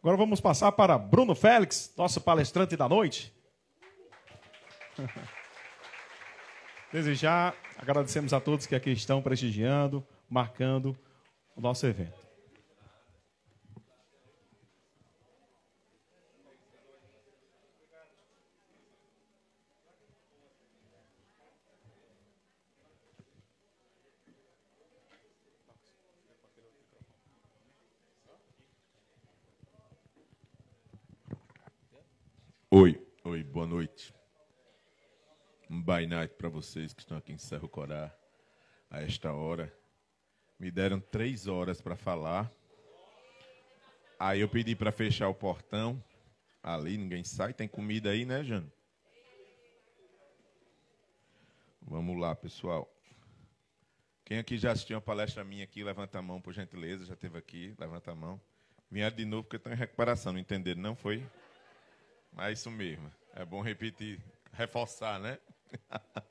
Agora vamos passar para Bruno Félix, nosso palestrante da noite. Desde já agradecemos a todos que aqui estão prestigiando, marcando o nosso evento. night para vocês que estão aqui em Cerro Corá a esta hora. Me deram três horas para falar. Aí eu pedi para fechar o portão. Ali ninguém sai. Tem comida aí, né, Jano? Vamos lá, pessoal. Quem aqui já assistiu uma palestra minha aqui, levanta a mão, por gentileza. Já teve aqui, levanta a mão. Vieram de novo porque estão em recuperação. Não entenderam, não foi? Mas isso mesmo. É bom repetir, reforçar, né?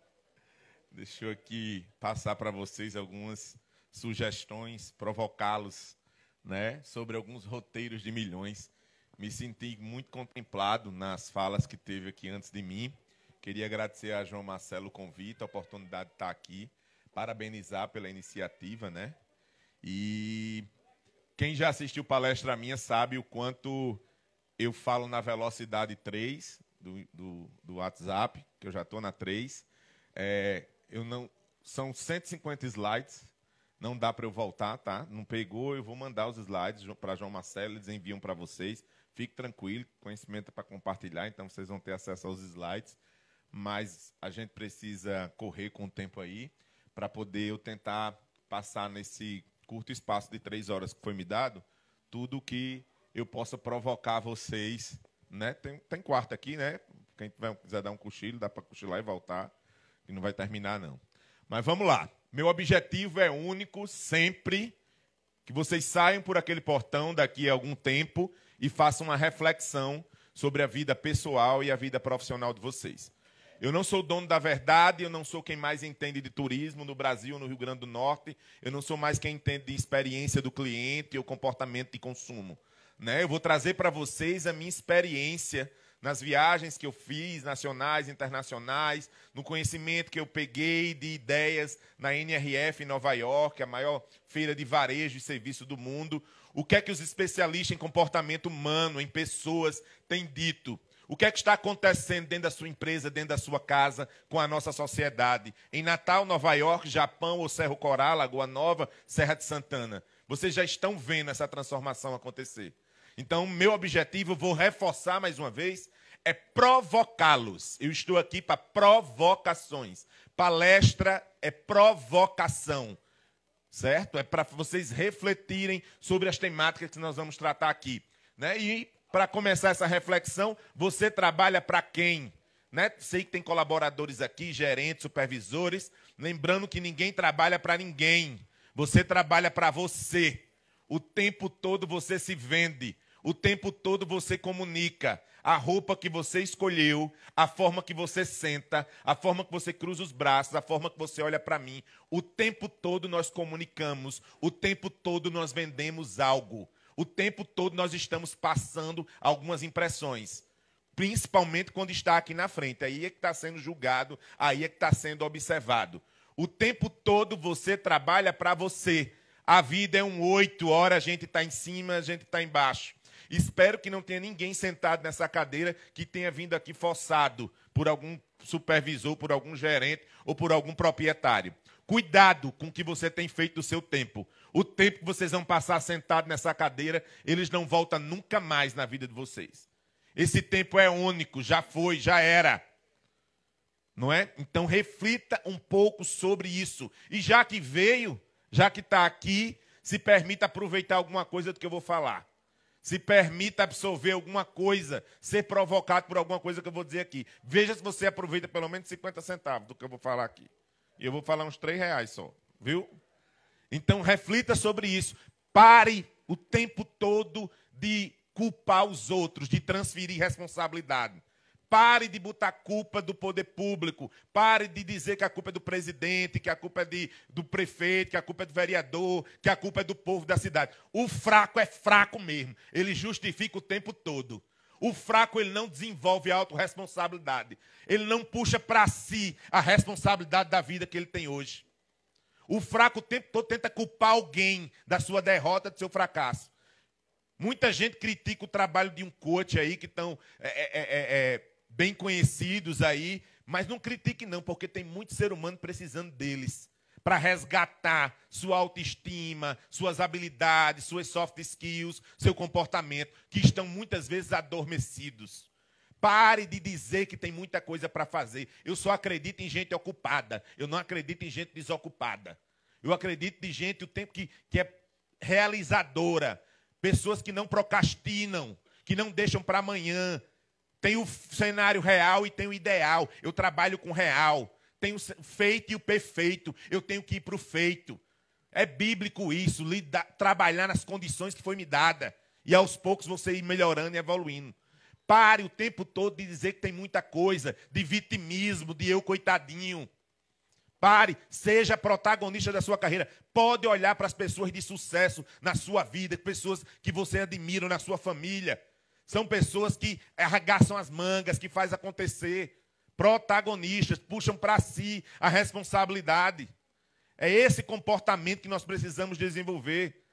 Deixa eu aqui passar para vocês algumas sugestões, provocá-los, né, sobre alguns roteiros de milhões. Me senti muito contemplado nas falas que teve aqui antes de mim. Queria agradecer a João Marcelo o convite, a oportunidade de estar aqui, parabenizar pela iniciativa, né? E quem já assistiu palestra minha sabe o quanto eu falo na velocidade 3, do, do, do WhatsApp, que eu já estou na 3. É, eu não, são 150 slides, não dá para eu voltar, tá? Não pegou, eu vou mandar os slides para João Marcelo, eles enviam para vocês. Fique tranquilo, conhecimento é para compartilhar, então vocês vão ter acesso aos slides. Mas a gente precisa correr com o tempo aí para poder eu tentar passar nesse curto espaço de três horas que foi me dado tudo que eu possa provocar vocês né? Tem, tem quarto aqui, né? Quem quiser dar um cochilo, dá para cochilar e voltar, que não vai terminar, não. Mas vamos lá. Meu objetivo é único, sempre que vocês saiam por aquele portão daqui a algum tempo e façam uma reflexão sobre a vida pessoal e a vida profissional de vocês. Eu não sou dono da verdade, eu não sou quem mais entende de turismo no Brasil, no Rio Grande do Norte, eu não sou mais quem entende de experiência do cliente ou comportamento de consumo. Né? Eu vou trazer para vocês a minha experiência nas viagens que eu fiz, nacionais, internacionais, no conhecimento que eu peguei de ideias na NRF em Nova York, a maior feira de varejo e serviço do mundo. O que é que os especialistas em comportamento humano, em pessoas, têm dito? O que é que está acontecendo dentro da sua empresa, dentro da sua casa, com a nossa sociedade? Em Natal, Nova York, Japão ou Cerro Corá, Lagoa Nova, Serra de Santana. Vocês já estão vendo essa transformação acontecer. Então, meu objetivo, vou reforçar mais uma vez, é provocá-los. Eu estou aqui para provocações. Palestra é provocação, certo? É para vocês refletirem sobre as temáticas que nós vamos tratar aqui. Né? E, para começar essa reflexão, você trabalha para quem? Né? Sei que tem colaboradores aqui, gerentes, supervisores. Lembrando que ninguém trabalha para ninguém. Você trabalha para você. O tempo todo você se vende. O tempo todo você comunica a roupa que você escolheu, a forma que você senta, a forma que você cruza os braços, a forma que você olha para mim. O tempo todo nós comunicamos, o tempo todo nós vendemos algo, o tempo todo nós estamos passando algumas impressões. Principalmente quando está aqui na frente. Aí é que está sendo julgado, aí é que está sendo observado. O tempo todo você trabalha para você. A vida é um oito, hora a gente está em cima, a gente está embaixo. Espero que não tenha ninguém sentado nessa cadeira que tenha vindo aqui forçado por algum supervisor, por algum gerente ou por algum proprietário. Cuidado com o que você tem feito do seu tempo. O tempo que vocês vão passar sentado nessa cadeira, eles não voltam nunca mais na vida de vocês. Esse tempo é único, já foi, já era. Não é? Então reflita um pouco sobre isso. E já que veio, já que está aqui, se permita aproveitar alguma coisa do que eu vou falar. Se permita absorver alguma coisa, ser provocado por alguma coisa que eu vou dizer aqui. Veja se você aproveita pelo menos 50 centavos do que eu vou falar aqui. E eu vou falar uns 3 reais só, viu? Então reflita sobre isso. Pare o tempo todo de culpar os outros, de transferir responsabilidade. Pare de botar culpa do poder público. Pare de dizer que a culpa é do presidente, que a culpa é de, do prefeito, que a culpa é do vereador, que a culpa é do povo da cidade. O fraco é fraco mesmo. Ele justifica o tempo todo. O fraco ele não desenvolve autorresponsabilidade. Ele não puxa para si a responsabilidade da vida que ele tem hoje. O fraco o tempo todo tenta culpar alguém da sua derrota, do seu fracasso. Muita gente critica o trabalho de um coach aí que estão é, é, é, é bem conhecidos aí, mas não critique não, porque tem muito ser humano precisando deles para resgatar sua autoestima, suas habilidades, suas soft skills, seu comportamento, que estão muitas vezes adormecidos. Pare de dizer que tem muita coisa para fazer. Eu só acredito em gente ocupada. Eu não acredito em gente desocupada. Eu acredito em gente o tempo que, que é realizadora. Pessoas que não procrastinam, que não deixam para amanhã, tem o cenário real e tem o ideal. Eu trabalho com real. Tem o feito e o perfeito. Eu tenho que ir para o feito. É bíblico isso, lidar, trabalhar nas condições que foi me dada. E aos poucos você ir melhorando e evoluindo. Pare o tempo todo de dizer que tem muita coisa, de vitimismo, de eu coitadinho. Pare, seja protagonista da sua carreira. Pode olhar para as pessoas de sucesso na sua vida, pessoas que você admira na sua família. São pessoas que arregaçam as mangas, que faz acontecer, protagonistas, puxam para si a responsabilidade. É esse comportamento que nós precisamos desenvolver.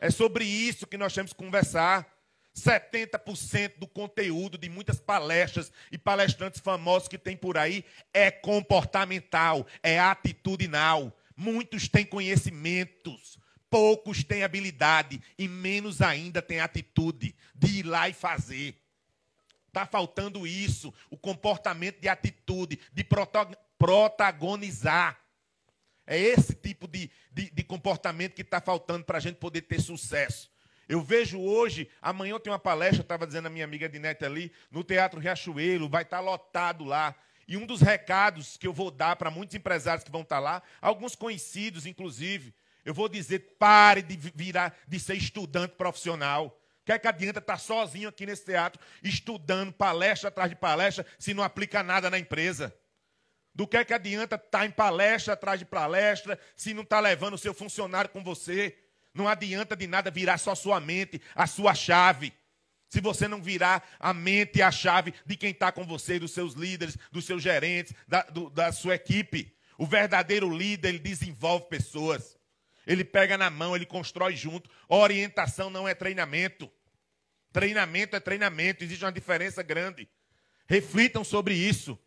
É sobre isso que nós temos que conversar. 70% do conteúdo de muitas palestras e palestrantes famosos que tem por aí é comportamental, é atitudinal. Muitos têm conhecimentos, Poucos têm habilidade e menos ainda têm atitude de ir lá e fazer. Está faltando isso, o comportamento de atitude, de protagonizar. É esse tipo de, de, de comportamento que está faltando para a gente poder ter sucesso. Eu vejo hoje, amanhã eu tenho uma palestra, estava dizendo a minha amiga Dinete ali, no Teatro Riachuelo, vai estar tá lotado lá. E um dos recados que eu vou dar para muitos empresários que vão estar tá lá, alguns conhecidos, inclusive, eu vou dizer, pare de virar, de ser estudante profissional. Que é que adianta estar tá sozinho aqui nesse teatro, estudando palestra atrás de palestra, se não aplica nada na empresa? Do que é que adianta estar tá em palestra atrás de palestra, se não está levando o seu funcionário com você? Não adianta de nada virar só sua mente, a sua chave. Se você não virar a mente e a chave de quem está com você, dos seus líderes, dos seus gerentes, da, do, da sua equipe. O verdadeiro líder, ele desenvolve pessoas ele pega na mão, ele constrói junto. Orientação não é treinamento. Treinamento é treinamento, existe uma diferença grande. Reflitam sobre isso.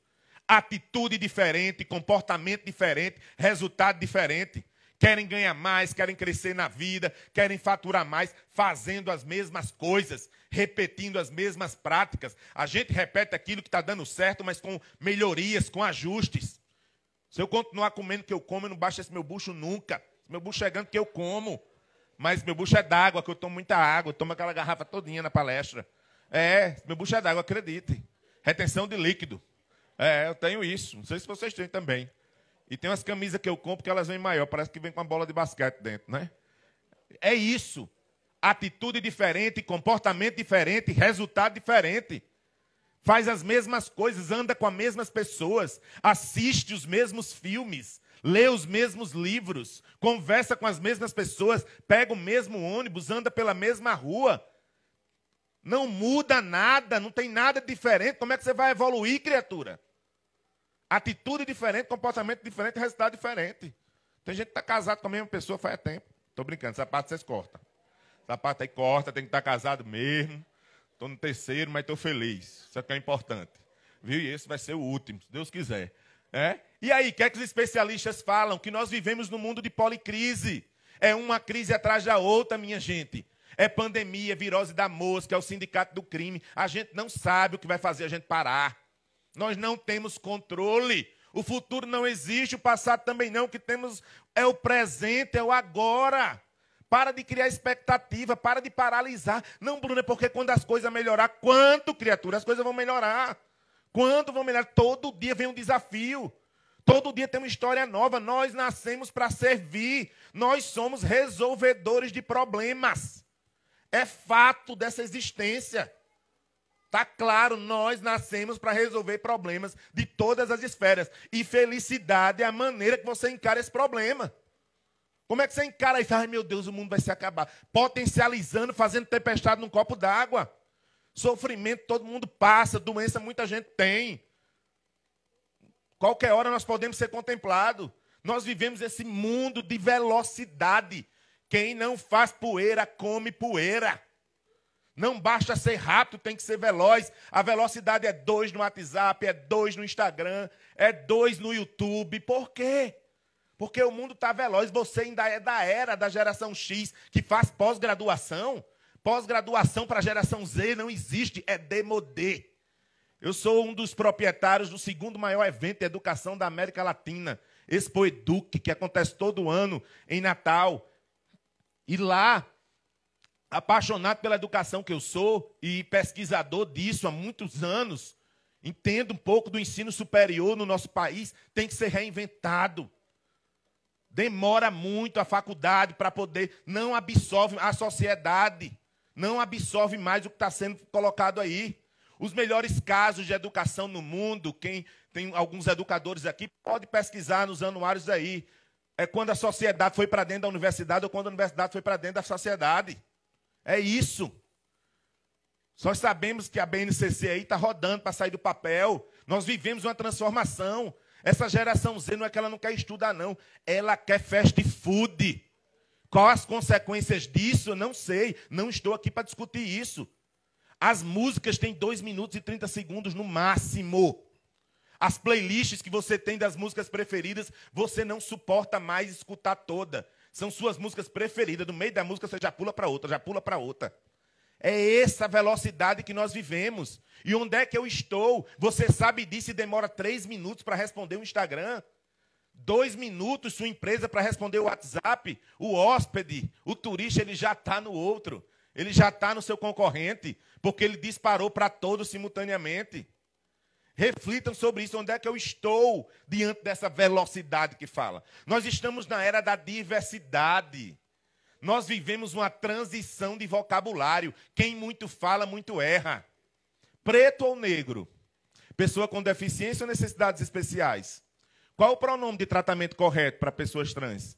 Atitude diferente, comportamento diferente, resultado diferente. Querem ganhar mais, querem crescer na vida, querem faturar mais, fazendo as mesmas coisas, repetindo as mesmas práticas. A gente repete aquilo que está dando certo, mas com melhorias, com ajustes. Se eu continuar comendo o que eu como, eu não baixo esse meu bucho nunca. Meu bucho é grande que eu como, mas meu bucho é d'água, que eu tomo muita água, eu tomo aquela garrafa todinha na palestra. É, meu bucho é d'água, acredite. Retenção de líquido. É, eu tenho isso. Não sei se vocês têm também. E tem umas camisas que eu compro que elas vêm maior, parece que vem com uma bola de basquete dentro, né? É isso. Atitude diferente, comportamento diferente, resultado diferente. Faz as mesmas coisas, anda com as mesmas pessoas, assiste os mesmos filmes, lê os mesmos livros, conversa com as mesmas pessoas, pega o mesmo ônibus, anda pela mesma rua. Não muda nada, não tem nada diferente. Como é que você vai evoluir, criatura? Atitude diferente, comportamento diferente, resultado diferente. Tem gente que está casado com a mesma pessoa faz tempo. Estou brincando, essa parte vocês cortam. Essa parte aí corta, tem que estar tá casado mesmo. Estou no terceiro, mas estou feliz. Isso é que é importante. Viu? E esse vai ser o último, se Deus quiser. É? E aí, o que é que os especialistas falam? Que nós vivemos num mundo de policrise. É uma crise atrás da outra, minha gente. É pandemia, é virose da mosca, é o sindicato do crime. A gente não sabe o que vai fazer a gente parar. Nós não temos controle. O futuro não existe, o passado também não. O que temos é o presente, é o agora. Para de criar expectativa, para de paralisar. Não, Bruno, é porque quando as coisas melhorar, quanto, criatura, as coisas vão melhorar. Quando vão melhorar? Todo dia vem um desafio. Todo dia tem uma história nova. Nós nascemos para servir. Nós somos resolvedores de problemas. É fato dessa existência. Tá claro, nós nascemos para resolver problemas de todas as esferas. E felicidade é a maneira que você encara esse problema. Como é que você encara isso? Ai, meu Deus, o mundo vai se acabar. Potencializando, fazendo tempestade num copo d'água. Sofrimento todo mundo passa, doença muita gente tem. Qualquer hora nós podemos ser contemplados. Nós vivemos esse mundo de velocidade. Quem não faz poeira, come poeira. Não basta ser rápido, tem que ser veloz. A velocidade é dois no WhatsApp, é dois no Instagram, é dois no YouTube. Por quê? Porque o mundo está veloz. Você ainda é da era da geração X, que faz pós-graduação. Pós-graduação para a geração Z não existe, é demodê. Eu sou um dos proprietários do segundo maior evento de educação da América Latina, Expo Eduque, que acontece todo ano em Natal. E lá, apaixonado pela educação que eu sou e pesquisador disso há muitos anos, entendo um pouco do ensino superior no nosso país, tem que ser reinventado. Demora muito a faculdade para poder, não absorve a sociedade, não absorve mais o que está sendo colocado aí os melhores casos de educação no mundo. Quem tem alguns educadores aqui pode pesquisar nos anuários aí. É quando a sociedade foi para dentro da universidade ou quando a universidade foi para dentro da sociedade. É isso. Nós sabemos que a BNCC aí está rodando para sair do papel. Nós vivemos uma transformação. Essa geração Z não é que ela não quer estudar, não. Ela quer fast food. Quais as consequências disso? Eu não sei. Não estou aqui para discutir isso. As músicas têm 2 minutos e 30 segundos no máximo. As playlists que você tem das músicas preferidas, você não suporta mais escutar toda. São suas músicas preferidas. No meio da música você já pula para outra, já pula para outra. É essa velocidade que nós vivemos. E onde é que eu estou? Você sabe disso e demora três minutos para responder o Instagram. Dois minutos sua empresa para responder o WhatsApp. O hóspede, o turista, ele já está no outro. Ele já está no seu concorrente, porque ele disparou para todos simultaneamente. Reflitam sobre isso, onde é que eu estou diante dessa velocidade que fala. Nós estamos na era da diversidade. Nós vivemos uma transição de vocabulário. Quem muito fala, muito erra. Preto ou negro? Pessoa com deficiência ou necessidades especiais? Qual o pronome de tratamento correto para pessoas trans?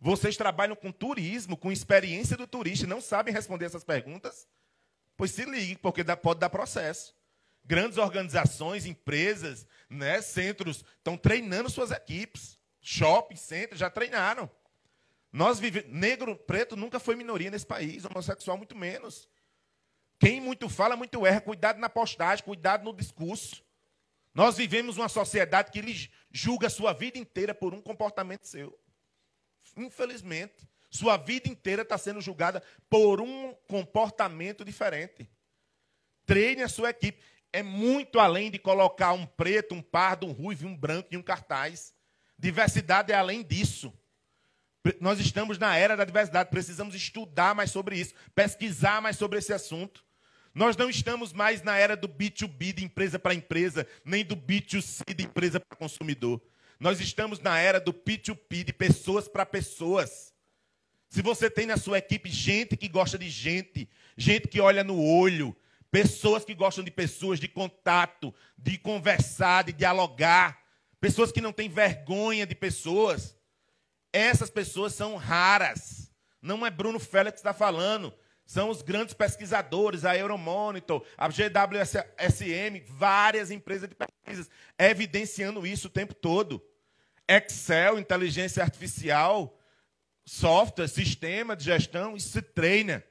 Vocês trabalham com turismo, com experiência do turista, e não sabem responder essas perguntas? Pois se ligue, porque dá, pode dar processo. Grandes organizações, empresas, né, centros estão treinando suas equipes. Shopping, centros já treinaram. Nós vivemos negro, preto nunca foi minoria nesse país, homossexual muito menos. Quem muito fala, muito erra. Cuidado na postagem, cuidado no discurso. Nós vivemos uma sociedade que lhe julga a sua vida inteira por um comportamento seu infelizmente, sua vida inteira está sendo julgada por um comportamento diferente. Treine a sua equipe. É muito além de colocar um preto, um pardo, um ruivo, um branco e um cartaz. Diversidade é além disso. Nós estamos na era da diversidade, precisamos estudar mais sobre isso, pesquisar mais sobre esse assunto. Nós não estamos mais na era do B2B de empresa para empresa, nem do B2C de empresa para consumidor. Nós estamos na era do P2P, de pessoas para pessoas. Se você tem na sua equipe gente que gosta de gente, gente que olha no olho, pessoas que gostam de pessoas, de contato, de conversar, de dialogar, pessoas que não têm vergonha de pessoas, essas pessoas são raras. Não é Bruno Félix que está falando, são os grandes pesquisadores, a Euromonitor, a GWSM, várias empresas de pesquisas evidenciando isso o tempo todo. Excel, inteligência artificial, software, sistema de gestão, isso se treina.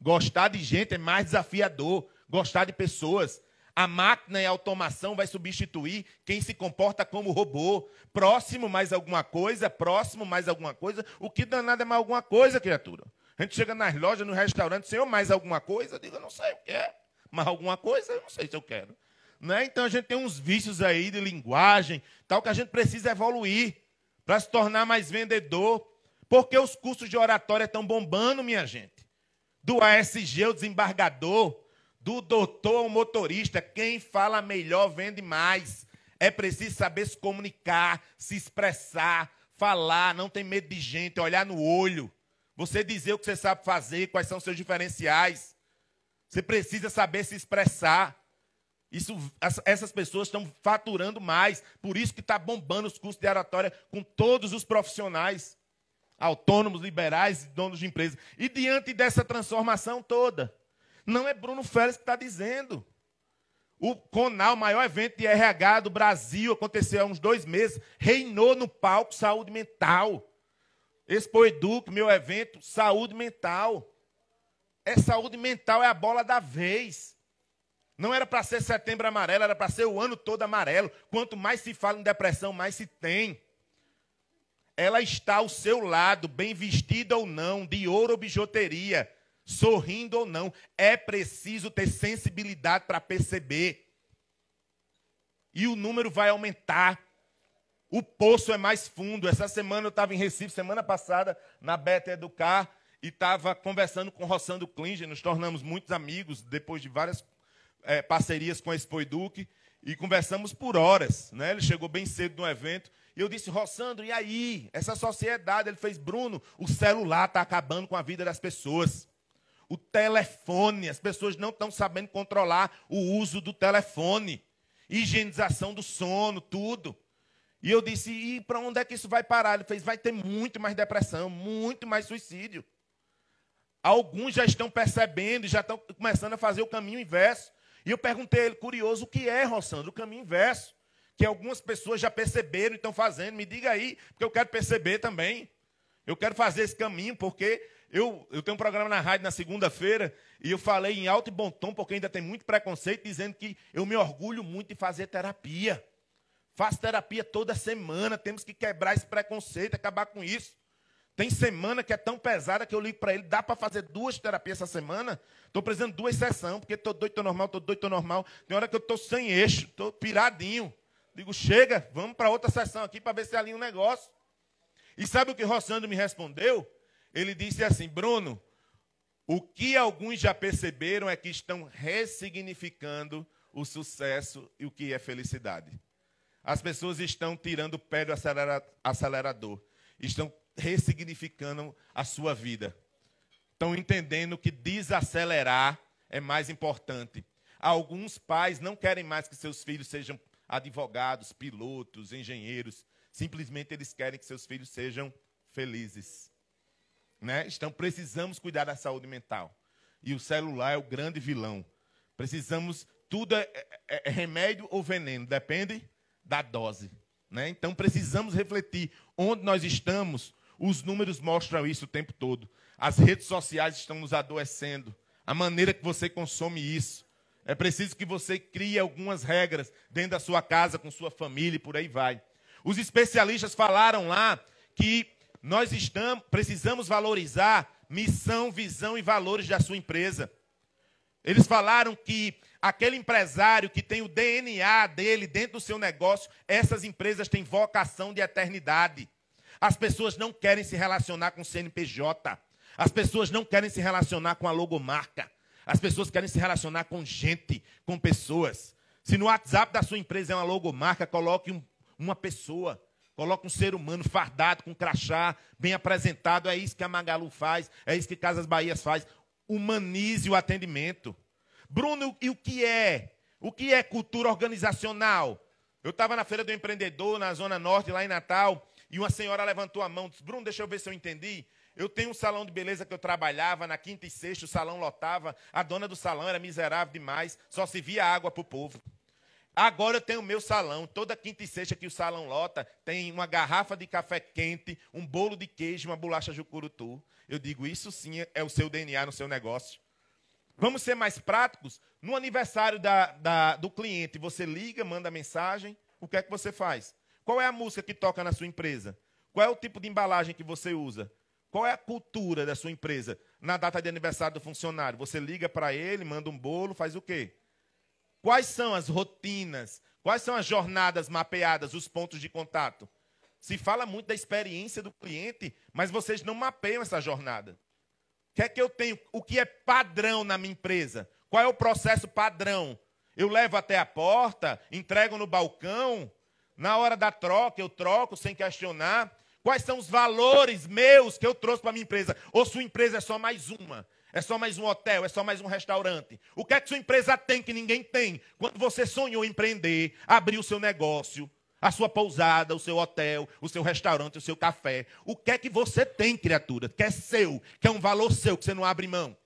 Gostar de gente é mais desafiador. Gostar de pessoas. A máquina e a automação vai substituir quem se comporta como robô. Próximo mais alguma coisa, próximo mais alguma coisa. O que danado é mais alguma coisa, criatura? A gente chega nas lojas, no restaurante, senhor, mais alguma coisa? Eu digo, eu não sei o que é. Mais alguma coisa? Eu não sei se eu quero. Né? Então a gente tem uns vícios aí de linguagem, tal, que a gente precisa evoluir para se tornar mais vendedor. Porque os cursos de oratória estão bombando, minha gente. Do ASG, o desembargador, do doutor ao motorista, quem fala melhor vende mais. É preciso saber se comunicar, se expressar, falar, não ter medo de gente, olhar no olho. Você dizer o que você sabe fazer, quais são seus diferenciais. Você precisa saber se expressar. Isso, essas pessoas estão faturando mais, por isso que está bombando os cursos de oratória com todos os profissionais, autônomos, liberais e donos de empresas. E diante dessa transformação toda, não é Bruno Félix que está dizendo. O Conal, o maior evento de RH do Brasil, aconteceu há uns dois meses, reinou no palco saúde mental. Expo Eduque, meu evento, saúde mental. É saúde mental, é a bola da vez. Não era para ser setembro amarelo, era para ser o ano todo amarelo. Quanto mais se fala em depressão, mais se tem. Ela está ao seu lado, bem vestida ou não, de ouro ou bijuteria, sorrindo ou não. É preciso ter sensibilidade para perceber. E o número vai aumentar. O poço é mais fundo. Essa semana eu estava em Recife, semana passada, na Beta Educar, e estava conversando com Roçando Klinger, nos tornamos muitos amigos depois de várias é, parcerias com a Expo e conversamos por horas. Né? Ele chegou bem cedo no evento e eu disse, Rossandro, e aí? Essa sociedade, ele fez, Bruno, o celular está acabando com a vida das pessoas. O telefone, as pessoas não estão sabendo controlar o uso do telefone. Higienização do sono, tudo. E eu disse, e para onde é que isso vai parar? Ele fez, vai ter muito mais depressão, muito mais suicídio. Alguns já estão percebendo, já estão começando a fazer o caminho inverso e eu perguntei a ele, curioso, o que é, Rossandro, o caminho inverso, que algumas pessoas já perceberam e estão fazendo. Me diga aí, porque eu quero perceber também. Eu quero fazer esse caminho, porque eu, eu tenho um programa na rádio na segunda-feira e eu falei em alto e bom tom, porque ainda tem muito preconceito, dizendo que eu me orgulho muito de fazer terapia. Faço terapia toda semana, temos que quebrar esse preconceito, acabar com isso. Tem semana que é tão pesada que eu ligo para ele, dá para fazer duas terapias essa semana? Estou precisando de duas sessões, porque estou doido, estou normal, estou doido, estou normal. Tem hora que eu estou sem eixo, estou piradinho. Digo, chega, vamos para outra sessão aqui para ver se alinha o um negócio. E sabe o que Rossandro me respondeu? Ele disse assim, Bruno, o que alguns já perceberam é que estão ressignificando o sucesso e o que é felicidade. As pessoas estão tirando o pé do acelerador, estão ressignificando a sua vida. Estão entendendo que desacelerar é mais importante. Alguns pais não querem mais que seus filhos sejam advogados, pilotos, engenheiros. Simplesmente eles querem que seus filhos sejam felizes. Né? Então precisamos cuidar da saúde mental. E o celular é o grande vilão. Precisamos tudo é, é, é remédio ou veneno, depende da dose. Né? Então precisamos refletir onde nós estamos, os números mostram isso o tempo todo. As redes sociais estão nos adoecendo. A maneira que você consome isso. É preciso que você crie algumas regras dentro da sua casa, com sua família e por aí vai. Os especialistas falaram lá que nós estamos, precisamos valorizar missão, visão e valores da sua empresa. Eles falaram que aquele empresário que tem o DNA dele dentro do seu negócio, essas empresas têm vocação de eternidade. As pessoas não querem se relacionar com o CNPJ. As pessoas não querem se relacionar com a logomarca. As pessoas querem se relacionar com gente, com pessoas. Se no WhatsApp da sua empresa é uma logomarca, coloque um, uma pessoa. Coloque um ser humano fardado, com crachá, bem apresentado. É isso que a Magalu faz, é isso que Casas Bahias faz. Humanize o atendimento. Bruno, e o que é? O que é cultura organizacional? Eu estava na Feira do Empreendedor, na Zona Norte, lá em Natal, e uma senhora levantou a mão, disse: Bruno, deixa eu ver se eu entendi. Eu tenho um salão de beleza que eu trabalhava, na quinta e sexta o salão lotava, a dona do salão era miserável demais, só se via água para o povo. Agora eu tenho o meu salão, toda quinta e sexta que o salão lota, tem uma garrafa de café quente, um bolo de queijo, uma bolacha jucurutu. Eu digo, isso sim é o seu DNA no seu negócio. Vamos ser mais práticos? No aniversário da, da, do cliente, você liga, manda mensagem, o que é que você faz? Qual é a música que toca na sua empresa? Qual é o tipo de embalagem que você usa? Qual é a cultura da sua empresa? Na data de aniversário do funcionário, você liga para ele, manda um bolo, faz o quê? Quais são as rotinas? Quais são as jornadas mapeadas, os pontos de contato? Se fala muito da experiência do cliente, mas vocês não mapeiam essa jornada. O que é que eu tenho? O que é padrão na minha empresa? Qual é o processo padrão? Eu levo até a porta, entrego no balcão, na hora da troca, eu troco sem questionar. Quais são os valores meus que eu trouxe para minha empresa? Ou sua empresa é só mais uma? É só mais um hotel, é só mais um restaurante. O que é que sua empresa tem que ninguém tem? Quando você sonhou em empreender, abrir o seu negócio, a sua pousada, o seu hotel, o seu restaurante, o seu café. O que é que você tem, criatura? Que é seu, que é um valor seu, que você não abre mão.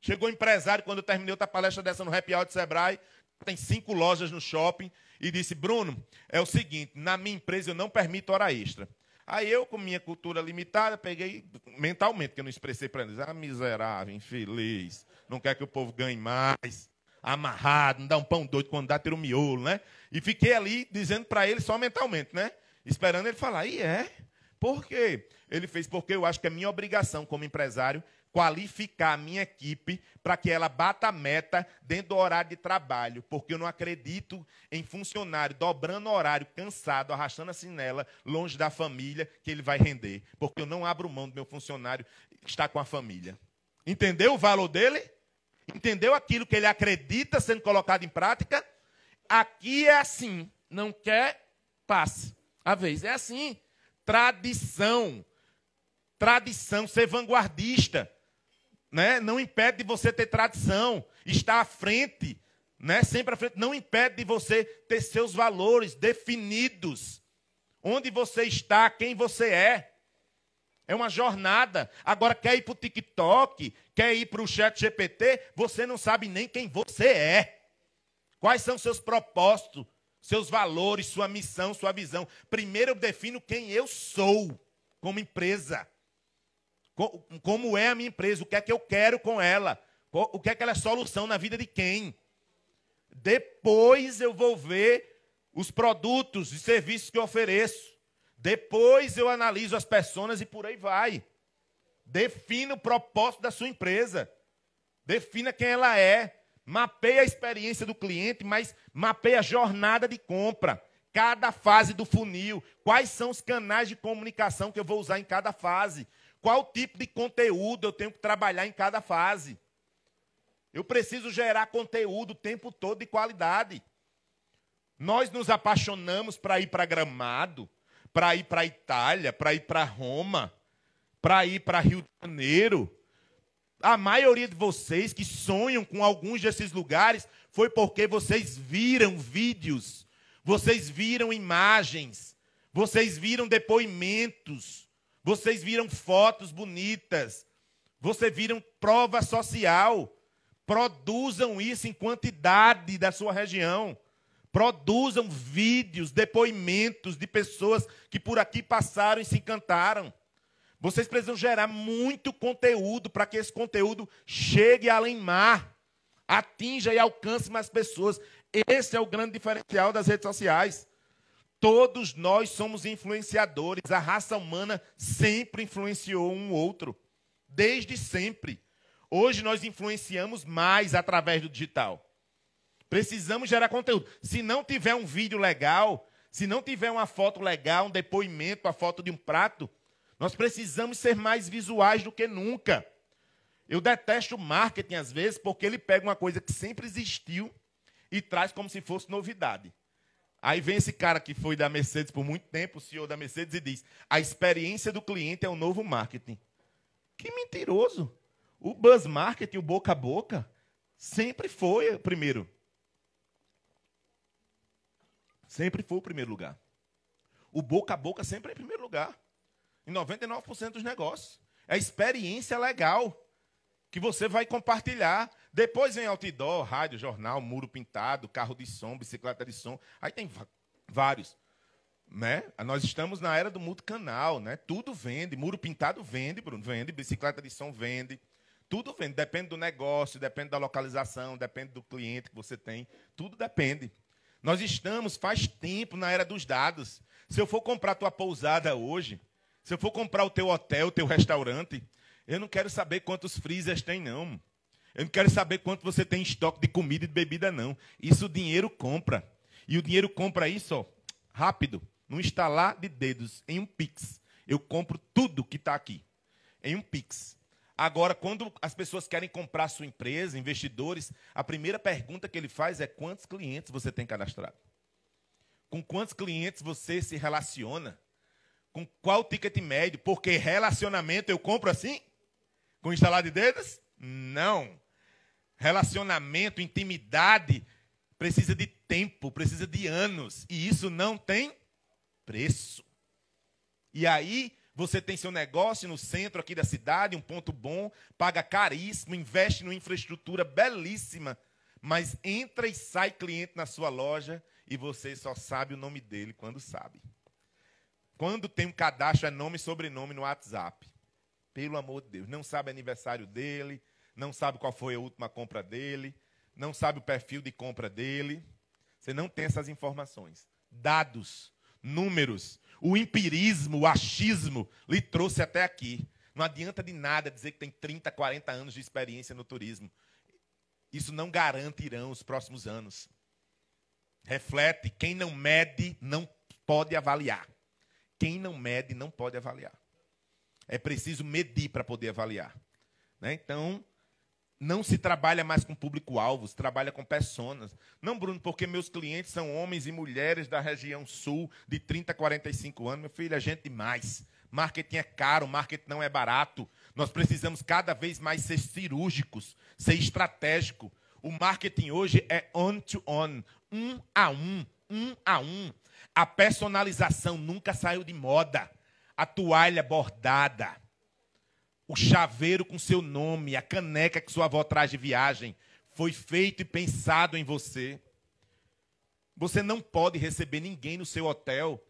Chegou empresário, quando eu terminei outra palestra dessa no Happy Hour de Sebrae, tem cinco lojas no shopping e disse: Bruno, é o seguinte, na minha empresa eu não permito hora extra. Aí eu, com minha cultura limitada, peguei mentalmente, que eu não expressei para eles: ah, miserável, infeliz, não quer que o povo ganhe mais, amarrado, não dá um pão doido quando dá, tira o um miolo, né? E fiquei ali dizendo para ele só mentalmente, né? Esperando ele falar: e é? Por quê? Ele fez, porque eu acho que é minha obrigação como empresário qualificar a minha equipe para que ela bata a meta dentro do horário de trabalho, porque eu não acredito em funcionário dobrando horário, cansado, arrastando a sinela, longe da família, que ele vai render, porque eu não abro mão do meu funcionário estar com a família. Entendeu o valor dele? Entendeu aquilo que ele acredita sendo colocado em prática? Aqui é assim, não quer, passe. A vez é assim, tradição. Tradição, ser vanguardista né, não impede de você ter tradição, estar à frente, né, sempre à frente, não impede de você ter seus valores definidos. Onde você está, quem você é. É uma jornada. Agora, quer ir para o TikTok, quer ir para o chat GPT, você não sabe nem quem você é. Quais são seus propósitos, seus valores, sua missão, sua visão. Primeiro eu defino quem eu sou como empresa. Como é a minha empresa? O que é que eu quero com ela? O que é que ela é solução na vida de quem? Depois eu vou ver os produtos e serviços que eu ofereço. Depois eu analiso as pessoas e por aí vai. Defina o propósito da sua empresa. Defina quem ela é. Mapeia a experiência do cliente, mas mapeia a jornada de compra. Cada fase do funil. Quais são os canais de comunicação que eu vou usar em cada fase? qual tipo de conteúdo eu tenho que trabalhar em cada fase. Eu preciso gerar conteúdo o tempo todo de qualidade. Nós nos apaixonamos para ir para Gramado, para ir para Itália, para ir para Roma, para ir para Rio de Janeiro. A maioria de vocês que sonham com alguns desses lugares foi porque vocês viram vídeos, vocês viram imagens, vocês viram depoimentos vocês viram fotos bonitas. Vocês viram prova social. Produzam isso em quantidade da sua região. Produzam vídeos, depoimentos de pessoas que por aqui passaram e se encantaram. Vocês precisam gerar muito conteúdo para que esse conteúdo chegue além mar, atinja e alcance mais pessoas. Esse é o grande diferencial das redes sociais. Todos nós somos influenciadores. A raça humana sempre influenciou um outro, desde sempre. Hoje nós influenciamos mais através do digital. Precisamos gerar conteúdo. Se não tiver um vídeo legal, se não tiver uma foto legal, um depoimento, a foto de um prato, nós precisamos ser mais visuais do que nunca. Eu detesto o marketing às vezes porque ele pega uma coisa que sempre existiu e traz como se fosse novidade. Aí vem esse cara que foi da Mercedes por muito tempo, o CEO da Mercedes, e diz: a experiência do cliente é o novo marketing. Que mentiroso! O buzz marketing, o boca a boca, sempre foi o primeiro. Sempre foi o primeiro lugar. O boca a boca sempre é em primeiro lugar. Em 99% dos negócios. É a experiência legal que você vai compartilhar depois vem outdoor, rádio, jornal, muro pintado, carro de som, bicicleta de som. Aí tem vários. Né? Nós estamos na era do multicanal, né? Tudo vende, muro pintado vende, Bruno, vende, bicicleta de som vende. Tudo vende, depende do negócio, depende da localização, depende do cliente que você tem, tudo depende. Nós estamos faz tempo na era dos dados. Se eu for comprar tua pousada hoje, se eu for comprar o teu hotel, o teu restaurante, eu não quero saber quantos freezers tem não. Eu não quero saber quanto você tem em estoque de comida e de bebida, não. Isso o dinheiro compra. E o dinheiro compra isso, ó, rápido, num estalar de dedos, em um pix. Eu compro tudo que está aqui, em um pix. Agora, quando as pessoas querem comprar sua empresa, investidores, a primeira pergunta que ele faz é quantos clientes você tem cadastrado? Com quantos clientes você se relaciona? Com qual ticket médio? Porque relacionamento eu compro assim? Com instalar de dedos? Não. Relacionamento, intimidade, precisa de tempo, precisa de anos. E isso não tem preço. E aí, você tem seu negócio no centro aqui da cidade, um ponto bom, paga caríssimo, investe numa infraestrutura belíssima, mas entra e sai cliente na sua loja e você só sabe o nome dele quando sabe. Quando tem um cadastro, é nome e sobrenome no WhatsApp. Pelo amor de Deus, não sabe aniversário dele, não sabe qual foi a última compra dele, não sabe o perfil de compra dele. Você não tem essas informações. Dados, números, o empirismo, o achismo lhe trouxe até aqui. Não adianta de nada dizer que tem 30, 40 anos de experiência no turismo. Isso não garante irão os próximos anos. Reflete, quem não mede não pode avaliar. Quem não mede não pode avaliar. É preciso medir para poder avaliar. Né? Então, não se trabalha mais com público-alvo, se trabalha com pessoas. Não, Bruno, porque meus clientes são homens e mulheres da região sul de 30 a 45 anos. Meu filho, é gente demais. Marketing é caro, marketing não é barato. Nós precisamos cada vez mais ser cirúrgicos, ser estratégico. O marketing hoje é on-to-on, -on, um a um, um a um. A personalização nunca saiu de moda. A toalha bordada o chaveiro com seu nome, a caneca que sua avó traz de viagem, foi feito e pensado em você. Você não pode receber ninguém no seu hotel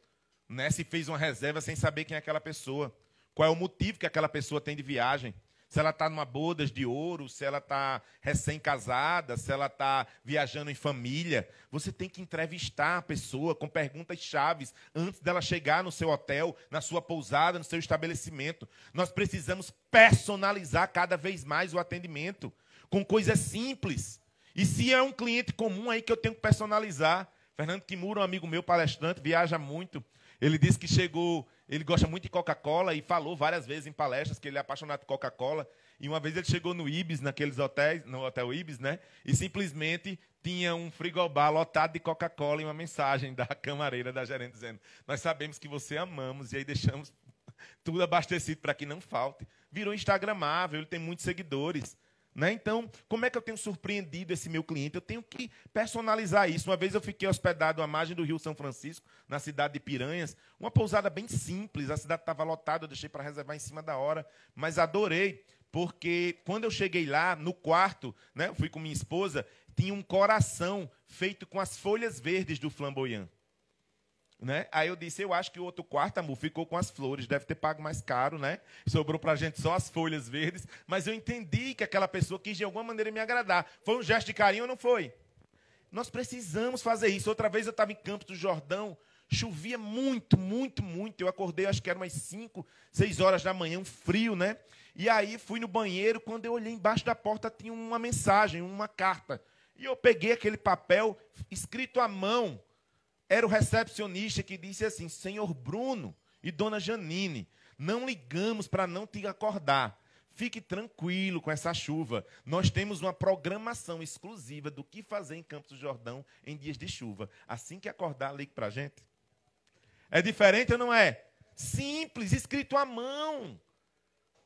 né, se fez uma reserva sem saber quem é aquela pessoa. Qual é o motivo que aquela pessoa tem de viagem se ela está numa bodas de ouro, se ela está recém-casada, se ela está viajando em família. Você tem que entrevistar a pessoa com perguntas chaves antes dela chegar no seu hotel, na sua pousada, no seu estabelecimento. Nós precisamos personalizar cada vez mais o atendimento com coisas simples. E se é um cliente comum aí que eu tenho que personalizar. Fernando Kimura, um amigo meu palestrante, viaja muito. Ele disse que chegou ele gosta muito de Coca-Cola e falou várias vezes em palestras que ele é apaixonado por Coca-Cola. E uma vez ele chegou no Ibis, naqueles hotéis, no Hotel Ibis, né? E simplesmente tinha um frigobar lotado de Coca-Cola e uma mensagem da camareira, da gerente, dizendo: Nós sabemos que você amamos e aí deixamos tudo abastecido para que não falte. Virou Instagramável, ele tem muitos seguidores. Né? Então, como é que eu tenho surpreendido esse meu cliente? Eu tenho que personalizar isso. Uma vez eu fiquei hospedado à margem do Rio São Francisco, na cidade de Piranhas, uma pousada bem simples, a cidade estava lotada, eu deixei para reservar em cima da hora, mas adorei, porque quando eu cheguei lá, no quarto, né, fui com minha esposa, tinha um coração feito com as folhas verdes do flamboyant. Né? Aí eu disse, eu acho que o outro quarto, amor, ficou com as flores, deve ter pago mais caro, né? Sobrou pra gente só as folhas verdes, mas eu entendi que aquela pessoa quis de alguma maneira me agradar. Foi um gesto de carinho ou não foi? Nós precisamos fazer isso. Outra vez eu estava em Campos do Jordão, chovia muito, muito, muito. Eu acordei, acho que era umas 5, 6 horas da manhã, um frio, né? E aí fui no banheiro, quando eu olhei embaixo da porta tinha uma mensagem, uma carta. E eu peguei aquele papel escrito à mão, era o recepcionista que disse assim: Senhor Bruno e Dona Janine, não ligamos para não te acordar. Fique tranquilo com essa chuva. Nós temos uma programação exclusiva do que fazer em Campos do Jordão em dias de chuva. Assim que acordar, ligue para a gente. É diferente ou não é? Simples, escrito à mão.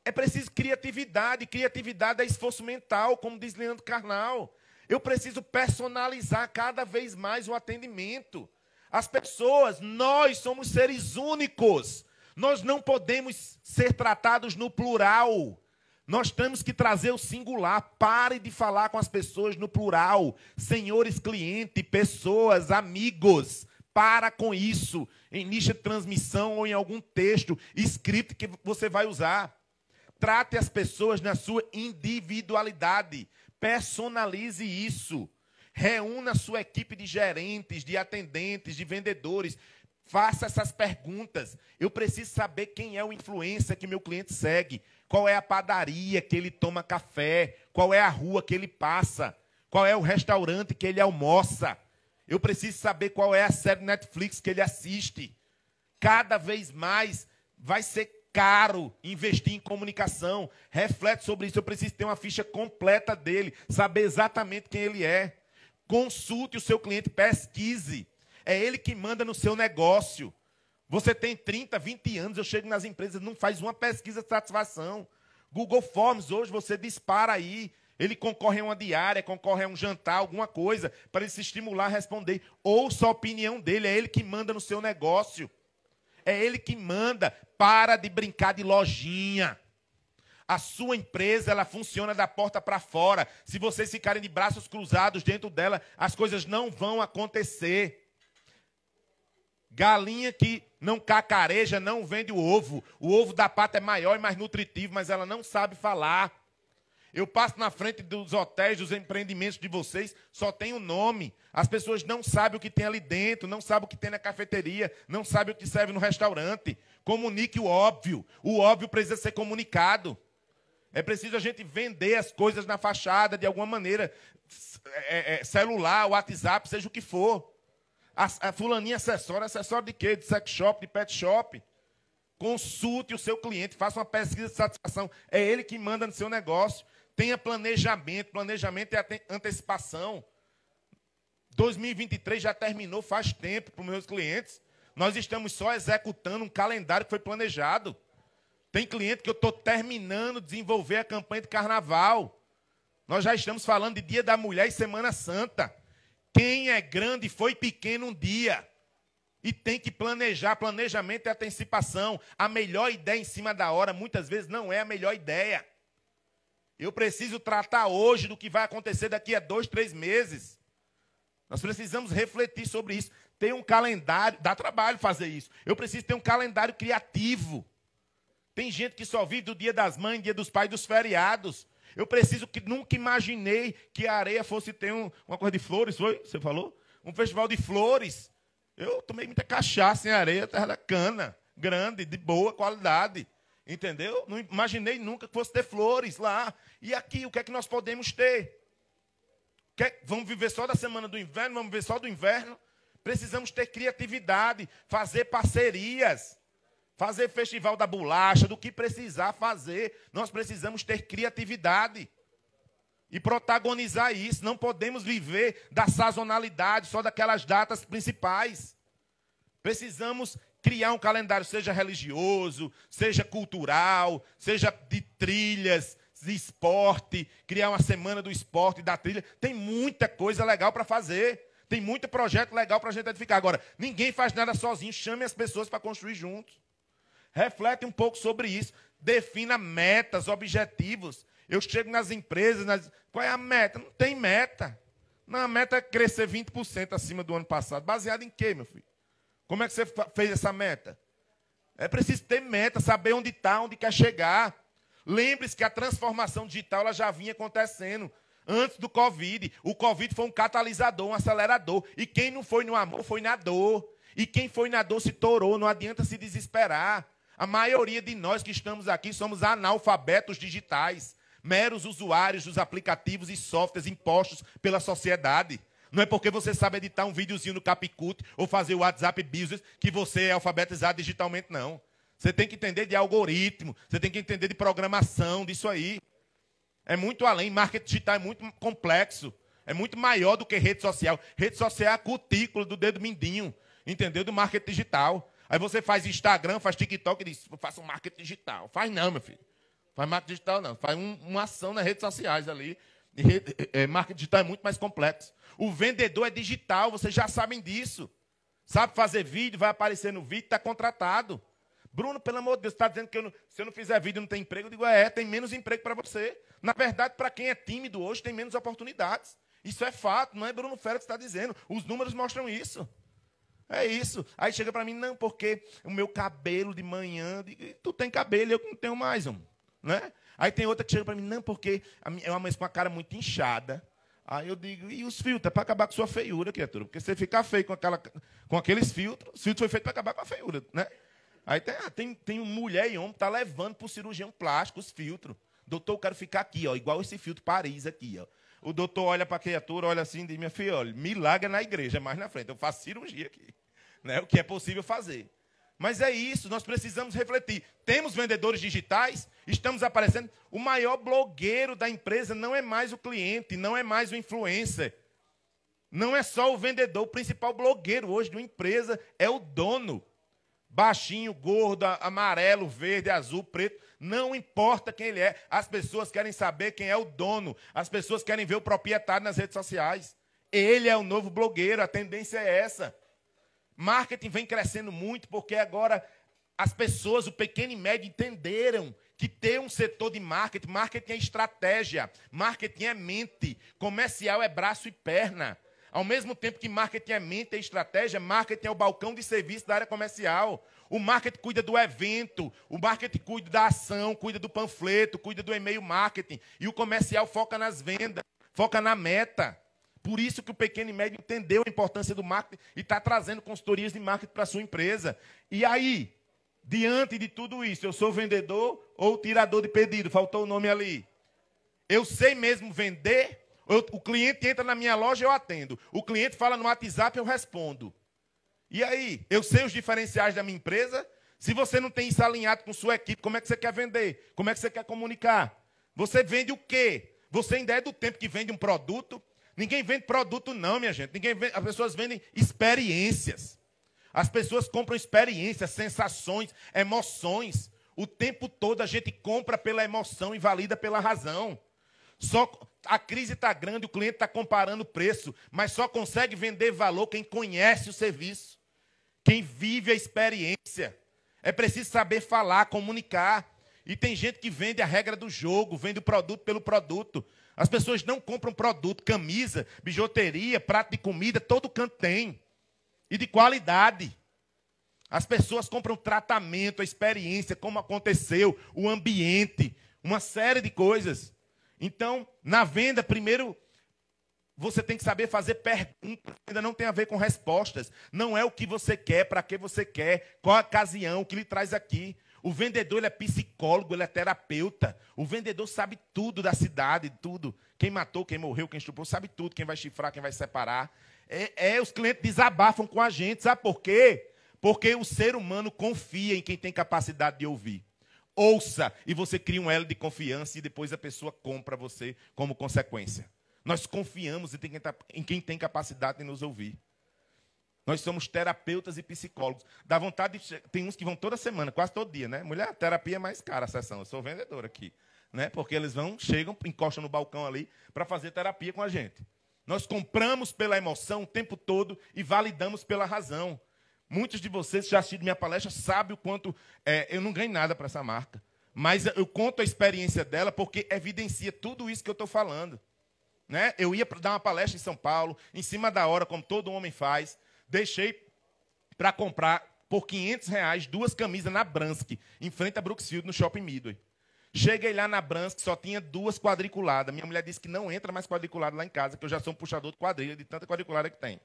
É preciso criatividade. Criatividade é esforço mental, como diz Leandro Carnal. Eu preciso personalizar cada vez mais o atendimento. As pessoas, nós somos seres únicos. Nós não podemos ser tratados no plural. Nós temos que trazer o singular. Pare de falar com as pessoas no plural. Senhores, clientes, pessoas, amigos. Para com isso. Em nicho de transmissão ou em algum texto, escrito que você vai usar. Trate as pessoas na sua individualidade. Personalize isso. Reúna sua equipe de gerentes, de atendentes, de vendedores. Faça essas perguntas. Eu preciso saber quem é o influencer que meu cliente segue. Qual é a padaria que ele toma café? Qual é a rua que ele passa? Qual é o restaurante que ele almoça? Eu preciso saber qual é a série Netflix que ele assiste. Cada vez mais vai ser caro investir em comunicação. Reflete sobre isso. Eu preciso ter uma ficha completa dele, saber exatamente quem ele é. Consulte o seu cliente, pesquise. É ele que manda no seu negócio. Você tem 30, 20 anos, eu chego nas empresas, não faz uma pesquisa de satisfação. Google Forms, hoje você dispara aí. Ele concorre a uma diária, concorre a um jantar, alguma coisa, para ele se estimular a responder. Ouça a opinião dele, é ele que manda no seu negócio. É ele que manda. Para de brincar de lojinha. A sua empresa, ela funciona da porta para fora. Se vocês ficarem de braços cruzados dentro dela, as coisas não vão acontecer. Galinha que não cacareja, não vende o ovo. O ovo da pata é maior e mais nutritivo, mas ela não sabe falar. Eu passo na frente dos hotéis, dos empreendimentos de vocês, só tem o um nome. As pessoas não sabem o que tem ali dentro, não sabem o que tem na cafeteria, não sabem o que serve no restaurante. Comunique o óbvio. O óbvio precisa ser comunicado. É preciso a gente vender as coisas na fachada de alguma maneira. É, é, celular, WhatsApp, seja o que for. A, a fulaninha acessório, acessório de quê? De sex shop, de pet shop. Consulte o seu cliente, faça uma pesquisa de satisfação. É ele que manda no seu negócio. Tenha planejamento. Planejamento é antecipação. 2023 já terminou faz tempo para os meus clientes. Nós estamos só executando um calendário que foi planejado. Tem cliente que eu estou terminando de desenvolver a campanha de carnaval. Nós já estamos falando de Dia da Mulher e Semana Santa. Quem é grande foi pequeno um dia. E tem que planejar. Planejamento é antecipação. A melhor ideia em cima da hora, muitas vezes, não é a melhor ideia. Eu preciso tratar hoje do que vai acontecer daqui a dois, três meses. Nós precisamos refletir sobre isso. Tem um calendário, dá trabalho fazer isso. Eu preciso ter um calendário criativo. Tem gente que só vive do dia das mães, dia dos pais, dos feriados. Eu preciso que nunca imaginei que a areia fosse ter um, uma coisa de flores, foi? Você falou? Um festival de flores. Eu tomei muita cachaça em areia, terra da cana, grande, de boa qualidade. Entendeu? Não imaginei nunca que fosse ter flores lá. E aqui, o que é que nós podemos ter? Quer, é vamos viver só da semana do inverno? Vamos viver só do inverno? Precisamos ter criatividade, fazer parcerias fazer festival da bolacha, do que precisar fazer. Nós precisamos ter criatividade e protagonizar isso. Não podemos viver da sazonalidade, só daquelas datas principais. Precisamos criar um calendário, seja religioso, seja cultural, seja de trilhas, de esporte, criar uma semana do esporte e da trilha. Tem muita coisa legal para fazer. Tem muito projeto legal para a gente edificar. Agora, ninguém faz nada sozinho. Chame as pessoas para construir juntos. Reflete um pouco sobre isso. Defina metas, objetivos. Eu chego nas empresas, nas... qual é a meta? Não tem meta. Não, a meta é crescer 20% acima do ano passado. Baseado em quê, meu filho? Como é que você fez essa meta? É preciso ter meta, saber onde está, onde quer chegar. Lembre-se que a transformação digital ela já vinha acontecendo antes do Covid. O Covid foi um catalisador, um acelerador. E quem não foi no amor, foi na dor. E quem foi na dor se torou. Não adianta se desesperar. A maioria de nós que estamos aqui somos analfabetos digitais, meros usuários dos aplicativos e softwares impostos pela sociedade. Não é porque você sabe editar um videozinho no CapCut ou fazer o WhatsApp Business que você é alfabetizado digitalmente, não. Você tem que entender de algoritmo, você tem que entender de programação, disso aí. É muito além. Marketing digital é muito complexo. É muito maior do que rede social. Rede social é a cutícula do dedo mindinho, entendeu? Do marketing digital. Aí você faz Instagram, faz TikTok e diz, faça um marketing digital. Faz não, meu filho. Faz marketing digital não. Faz um, uma ação nas redes sociais ali. Rede, é, é, marketing digital é muito mais complexo. O vendedor é digital, vocês já sabem disso. Sabe fazer vídeo, vai aparecer no vídeo, está contratado. Bruno, pelo amor de Deus, está dizendo que eu não, se eu não fizer vídeo não tem emprego? Eu digo, é, tem menos emprego para você. Na verdade, para quem é tímido hoje, tem menos oportunidades. Isso é fato, não é Bruno Félix que está dizendo. Os números mostram isso. É isso. Aí chega para mim, não, porque o meu cabelo de manhã. tu tem cabelo, eu não tenho mais, homem. Né? Aí tem outra que chega para mim, não, porque eu amanheço com a cara muito inchada. Aí eu digo, e os filtros? é Para acabar com sua feiura, criatura. Porque você ficar feio com, aquela, com aqueles filtros, os filtros foi feito para acabar com a feiura, né? Aí tem, ah, tem, tem mulher e homem que tá levando para o cirurgião plástico os filtros. Doutor, eu quero ficar aqui, ó, igual esse filtro Paris aqui, ó. O doutor olha para a criatura, olha assim e diz, minha filha, olha, milagre é na igreja, é mais na frente, eu faço cirurgia aqui né? o que é possível fazer. Mas é isso, nós precisamos refletir. Temos vendedores digitais, estamos aparecendo. O maior blogueiro da empresa não é mais o cliente, não é mais o influencer. Não é só o vendedor, o principal blogueiro hoje de uma empresa é o dono. Baixinho, gordo, amarelo, verde, azul, preto, não importa quem ele é, as pessoas querem saber quem é o dono, as pessoas querem ver o proprietário nas redes sociais. Ele é o novo blogueiro, a tendência é essa. Marketing vem crescendo muito porque agora as pessoas, o pequeno e médio, entenderam que ter um setor de marketing, marketing é estratégia, marketing é mente, comercial é braço e perna. Ao mesmo tempo que marketing é mente, é estratégia, marketing é o balcão de serviço da área comercial. O marketing cuida do evento, o marketing cuida da ação, cuida do panfleto, cuida do e-mail marketing. E o comercial foca nas vendas, foca na meta. Por isso que o pequeno e médio entendeu a importância do marketing e está trazendo consultorias de marketing para a sua empresa. E aí, diante de tudo isso, eu sou vendedor ou tirador de pedido? Faltou o nome ali. Eu sei mesmo vender? Eu, o cliente entra na minha loja, eu atendo. O cliente fala no WhatsApp, eu respondo. E aí, eu sei os diferenciais da minha empresa? Se você não tem isso alinhado com sua equipe, como é que você quer vender? Como é que você quer comunicar? Você vende o quê? Você ainda é do tempo que vende um produto? Ninguém vende produto, não, minha gente. Ninguém vende, as pessoas vendem experiências. As pessoas compram experiências, sensações, emoções. O tempo todo a gente compra pela emoção e valida pela razão. Só a crise está grande, o cliente está comparando preço, mas só consegue vender valor quem conhece o serviço, quem vive a experiência. É preciso saber falar, comunicar. E tem gente que vende a regra do jogo, vende o produto pelo produto. As pessoas não compram produto, camisa, bijuteria, prato de comida, todo canto tem. E de qualidade. As pessoas compram tratamento, a experiência, como aconteceu, o ambiente, uma série de coisas. Então, na venda, primeiro você tem que saber fazer perguntas, ainda não tem a ver com respostas. Não é o que você quer, para que você quer, qual a ocasião, o que lhe traz aqui. O vendedor ele é psicólogo, ele é terapeuta. O vendedor sabe tudo da cidade, tudo. Quem matou, quem morreu, quem estuprou, sabe tudo. Quem vai chifrar, quem vai separar. É, é, os clientes desabafam com a gente, sabe por quê? Porque o ser humano confia em quem tem capacidade de ouvir. Ouça e você cria um elo de confiança e depois a pessoa compra você como consequência. Nós confiamos em quem, tá, em quem tem capacidade de nos ouvir. Nós somos terapeutas e psicólogos. Dá vontade de... Tem uns que vão toda semana, quase todo dia, né? Mulher, terapia é mais cara a sessão. Eu sou vendedor aqui. Né? Porque eles vão, chegam, encostam no balcão ali para fazer terapia com a gente. Nós compramos pela emoção o tempo todo e validamos pela razão. Muitos de vocês que já assistiram minha palestra sabem o quanto é, eu não ganho nada para essa marca. Mas eu conto a experiência dela porque evidencia tudo isso que eu estou falando. Né? Eu ia dar uma palestra em São Paulo, em cima da hora, como todo homem faz. Deixei para comprar por 500 reais duas camisas na Bransk, em frente a Brooksfield, no Shopping Midway. Cheguei lá na Bransk, só tinha duas quadriculadas. Minha mulher disse que não entra mais quadriculada lá em casa, que eu já sou um puxador de quadrilha, de tanta quadriculada que tem.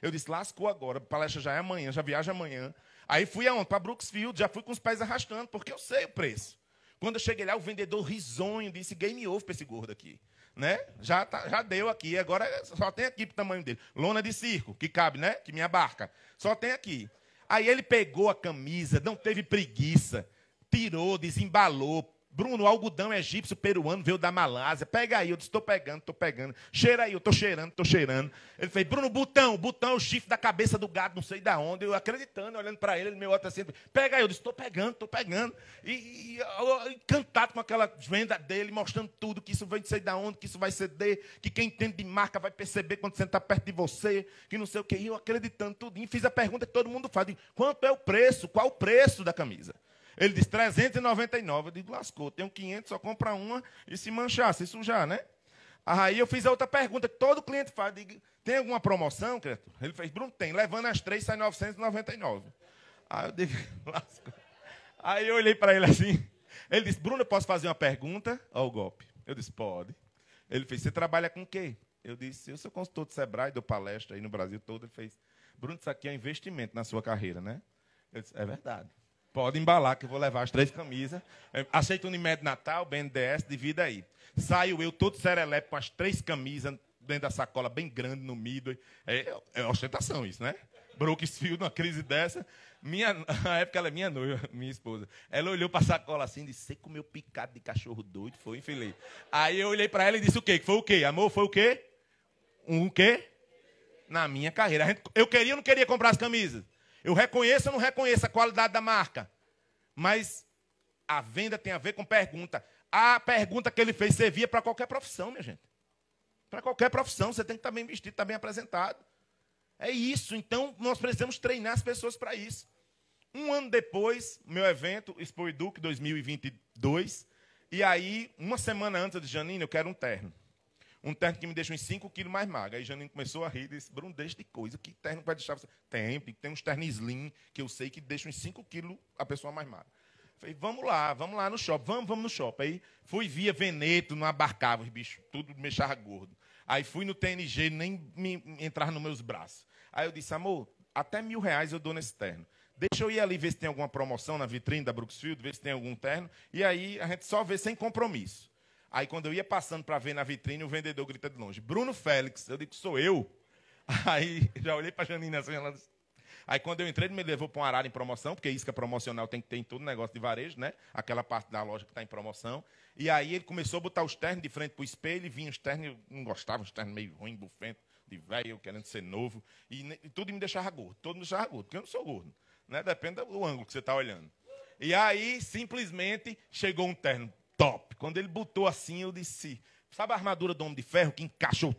Eu disse, lascou agora, a palestra já é amanhã, já viaja amanhã. Aí fui aonde? Para Brooksfield, já fui com os pés arrastando, porque eu sei o preço. Quando eu cheguei lá, o vendedor risonho disse, game over para esse gordo aqui né? Já, tá, já deu aqui, agora só tem aqui para o tamanho dele. Lona de circo, que cabe, né? Que minha barca. Só tem aqui. Aí ele pegou a camisa, não teve preguiça, tirou, desembalou, Bruno, algodão é egípcio, peruano, veio da Malásia. Pega aí. Eu disse, estou pegando, estou pegando. Cheira aí, eu estou cheirando, estou cheirando. Ele fez, Bruno, botão, botão, é o chifre da cabeça do gado, não sei de onde. Eu acreditando, olhando para ele, ele meu outro assim, pega aí. Eu disse, estou pegando, estou pegando. E, e eu, encantado com aquela venda dele, mostrando tudo, que isso vem de sei de onde, que isso vai ceder, que quem entende de marca vai perceber quando você está perto de você, que não sei o que. E eu acreditando tudo. E fiz a pergunta que todo mundo faz, quanto é o preço? Qual o preço da camisa? Ele diz 399. Eu digo, lascou, tenho 500, só compra uma e se manchar, se sujar, né? Aí eu fiz a outra pergunta que todo cliente faz. Digo, tem alguma promoção, criatura? Ele fez, Bruno, tem. Levando as três, sai 999. Aí eu digo, lascou. Aí eu olhei para ele assim. Ele disse, Bruno, eu posso fazer uma pergunta? ao o golpe. Eu disse, pode. Ele fez, você trabalha com o quê? Eu disse, eu sou consultor do Sebrae, dou palestra aí no Brasil todo. Ele fez, Bruno, isso aqui é um investimento na sua carreira, né? Eu disse, é verdade. Pode embalar, que eu vou levar as três camisas. Eh, aceita Unimed Natal, BNDS, divida aí. Saio eu todo serelepe com as três camisas dentro da sacola bem grande no Midway. É, é ostentação isso, né? Brooksfield, uma crise dessa. Minha, na época ela é minha noiva, minha esposa. Ela olhou para a sacola assim e disse: Você comeu picado de cachorro doido? Foi, enfilei. Aí eu olhei para ela e disse: O quê? Foi o quê? Amor, foi o quê? Um o quê? Na minha carreira. Gente, eu queria ou não queria comprar as camisas? Eu reconheço ou não reconheço a qualidade da marca. Mas a venda tem a ver com pergunta. A pergunta que ele fez servia para qualquer profissão, minha gente. Para qualquer profissão, você tem que estar tá bem vestido, estar tá bem apresentado. É isso. Então, nós precisamos treinar as pessoas para isso. Um ano depois, meu evento, Expo Eduque 2022. E aí, uma semana antes, de Janine, eu quero um terno um terno que me deixa uns 5 quilos mais magra. Aí Janine começou a rir e disse, Bruno, deixa de coisa, que terno vai deixar você? Tem, tem uns ternos slim que eu sei que deixa uns 5 quilos a pessoa mais magra. Falei, vamos lá, vamos lá no shopping, vamos, vamos no shopping. Aí fui via Veneto, não abarcava os bichos, tudo me deixava gordo. Aí fui no TNG, nem me, me entrar nos meus braços. Aí eu disse, amor, até mil reais eu dou nesse terno. Deixa eu ir ali ver se tem alguma promoção na vitrine da Brooksfield, ver se tem algum terno. E aí a gente só vê sem compromisso. Aí quando eu ia passando para ver na vitrine, o vendedor grita de longe: Bruno Félix. Eu digo: sou eu. Aí já olhei para a Janina assim, ela Aí quando eu entrei, ele me levou para um arara em promoção, porque isca promocional tem que ter em todo negócio de varejo, né? Aquela parte da loja que está em promoção. E aí ele começou a botar os ternos de frente para o espelho, e vinha os ternos, eu não gostava, os ternos meio ruim, bufento, de velho, querendo ser novo. E, e, tudo me deixava gordo, todo me deixava gordo, porque eu não sou gordo. Né? Depende do ângulo que você está olhando. E aí, simplesmente, chegou um terno top. Quando ele botou assim, eu disse, sabe a armadura do Homem de Ferro que encaixou?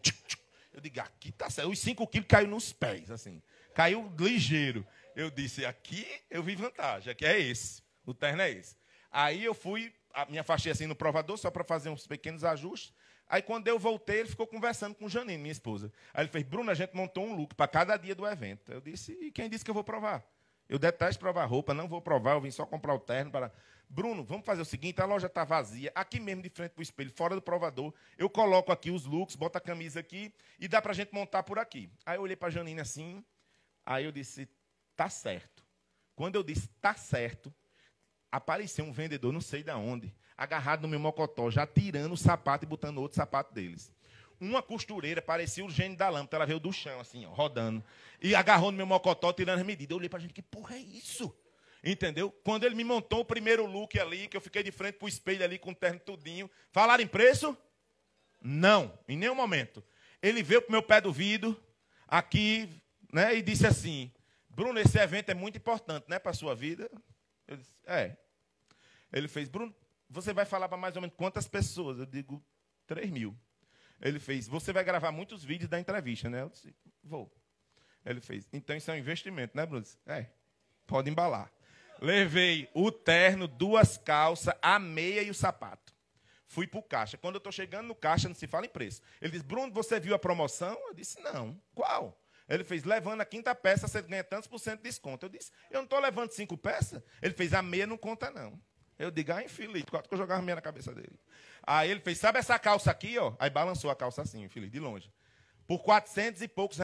Eu digo, aqui tá certo. Os 5 quilos caiu nos pés, assim. Caiu ligeiro. Eu disse, aqui eu vi vantagem, aqui é esse. O terno é esse. Aí eu fui, me afastei assim no provador, só para fazer uns pequenos ajustes. Aí quando eu voltei, ele ficou conversando com Janine, minha esposa. Aí ele fez, Bruno, a gente montou um look para cada dia do evento. Eu disse, e quem disse que eu vou provar? Eu detesto provar roupa, não vou provar, eu vim só comprar o terno para. Bruno, vamos fazer o seguinte, a loja está vazia, aqui mesmo de frente para o espelho, fora do provador, eu coloco aqui os looks, boto a camisa aqui e dá para a gente montar por aqui. Aí eu olhei para a Janine assim, aí eu disse, tá certo. Quando eu disse, tá certo, apareceu um vendedor, não sei de onde, agarrado no meu mocotó, já tirando o sapato e botando outro sapato deles. Uma costureira, parecia o gênio da lâmpada, ela veio do chão, assim, ó, rodando, e agarrou no meu mocotó, tirando as medidas. Eu olhei para a gente, que porra é isso? Entendeu? Quando ele me montou o primeiro look ali, que eu fiquei de frente para o espelho ali com o terno tudinho. Falaram em preço? Não, em nenhum momento. Ele veio para o meu pé do vidro, aqui, né, e disse assim: Bruno, esse evento é muito importante, né, para a sua vida? Eu disse: É. Ele fez: Bruno, você vai falar para mais ou menos quantas pessoas? Eu digo: 3 mil. Ele fez: Você vai gravar muitos vídeos da entrevista, né? Eu disse: Vou. Ele fez: Então isso é um investimento, né, Bruno? Disse, é. Pode embalar. Levei o terno, duas calças, a meia e o sapato. Fui para o caixa. Quando eu estou chegando no caixa, não se fala em preço. Ele disse, Bruno, você viu a promoção? Eu disse, não. Qual? Ele fez, levando a quinta peça, você ganha tantos por cento de desconto. Eu disse, eu não estou levando cinco peças? Ele fez, a meia não conta, não. Eu digo, ah, infeliz, quatro que eu jogava meia na cabeça dele. Aí ele fez, sabe essa calça aqui, ó? Aí balançou a calça assim, infeliz, de longe. Por quatrocentos e poucos